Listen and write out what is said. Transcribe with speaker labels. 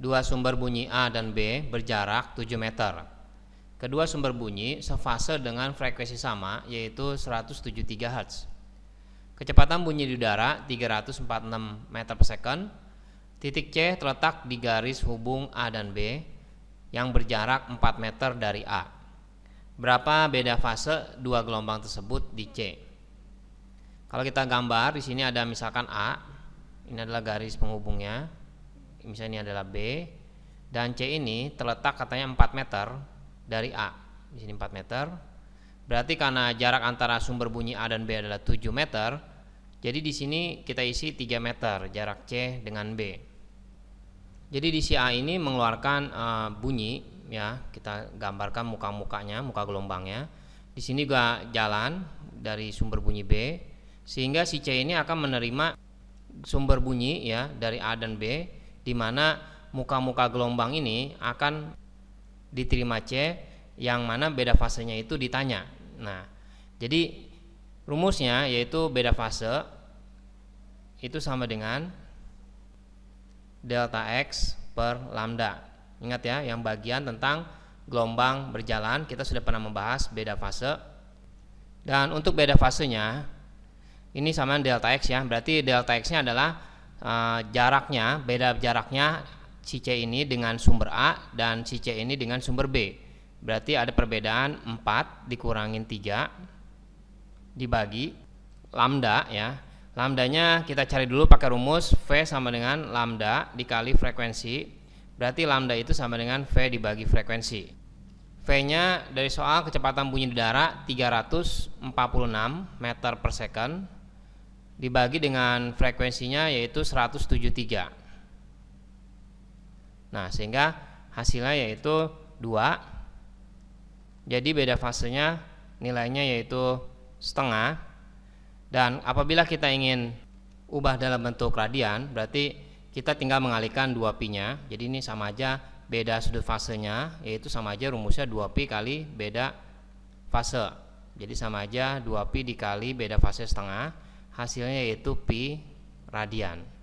Speaker 1: Dua sumber bunyi A dan B berjarak 7 meter. Kedua sumber bunyi sefase dengan frekuensi sama yaitu 173 Hz. Kecepatan bunyi di udara 346 meter per second. Titik C terletak di garis hubung A dan B yang berjarak 4 meter dari A. Berapa beda fase dua gelombang tersebut di C? Kalau kita gambar di sini ada misalkan A, ini adalah garis penghubungnya misalnya ini adalah B dan C ini terletak katanya 4 meter dari A di sini 4 meter berarti karena jarak antara sumber bunyi A dan B adalah 7 meter jadi di sini kita isi 3 meter jarak C dengan B jadi di si A ini mengeluarkan uh, bunyi ya kita gambarkan muka-mukanya muka gelombangnya di sini juga jalan dari sumber bunyi B sehingga si C ini akan menerima sumber bunyi ya dari A dan B di mana muka-muka gelombang ini akan diterima C yang mana beda fasenya itu ditanya. Nah, jadi rumusnya yaitu beda fase itu sama dengan delta x per lambda. Ingat ya, yang bagian tentang gelombang berjalan kita sudah pernah membahas beda fase. Dan untuk beda fasenya ini sama delta x ya. Berarti delta x-nya adalah Eh, jaraknya beda jaraknya si C ini dengan sumber A dan si C ini dengan sumber B berarti ada perbedaan 4 dikurangin 3 dibagi lambda ya lambdanya kita cari dulu pakai rumus V sama dengan lambda dikali frekuensi berarti lambda itu sama dengan V dibagi frekuensi V-nya dari soal kecepatan bunyi di udara 346 meter per second dibagi dengan frekuensinya yaitu 173 nah sehingga hasilnya yaitu 2 jadi beda fasenya nilainya yaitu setengah dan apabila kita ingin ubah dalam bentuk radian berarti kita tinggal mengalihkan 2pi nya jadi ini sama aja beda sudut fasenya yaitu sama aja rumusnya 2pi kali beda fase jadi sama aja 2pi dikali beda fase setengah hasilnya yaitu pi radian